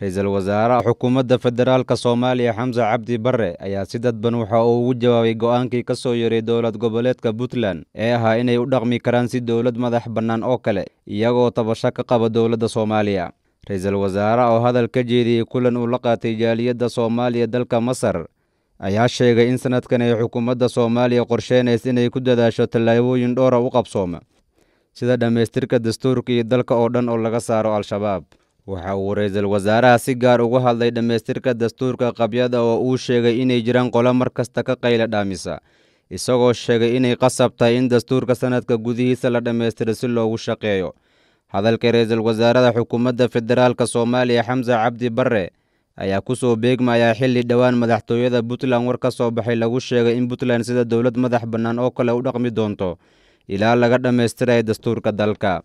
ra-iisul wasaare xukuumadda federaalka soomaaliya xamse cabdi barre ayaa si dadban waxa uu ugu jawaabay go'aankii ka soo yeray dowlad goboleedka puntland ee ahaa inay u dhaqmi karaan si dowlad madax bannaan oo kale iyagoo tabasho ka qaba dowladda soomaaliya ra-iisul wasaare oo hadal ka jeediyey kulan uu la qaatay jaaliyadda soomaaliya dalka masar ayaa sheegay in sanadkan ay xukuumadda soomaaliya qorsheynaysa inay ku dadaasho tallaabooyin dhowra ah u qabsooma sida dhammaystirka dastuurka iyo dalka oo dhan oo laga saaro al-shabaab waxa uu ra-iisul wasaaraha si gaar uga hadlay dhammaystirka dastuurka qabyada oo uu sheegay inay jiraan qolo mar kasta ka qayla dhaamisa isagoo sheegay inay qasab tahay in dastuurka sanadka gudihiisa la dhammaystiro si loogu shaqeeyo hadalka ra-iisul wasaarada xukuumadda federaalka soomaaliya xamse cabdi barre ayaa ku soo beegmayaa xilli dhowaan madaxtooyada puntland war ka soo baxay lagu sheegay in puntland sida dowlad madax bannaan oo kale u dhaqmi doonto ilaa laga dhammaystiraya dastuurka dalka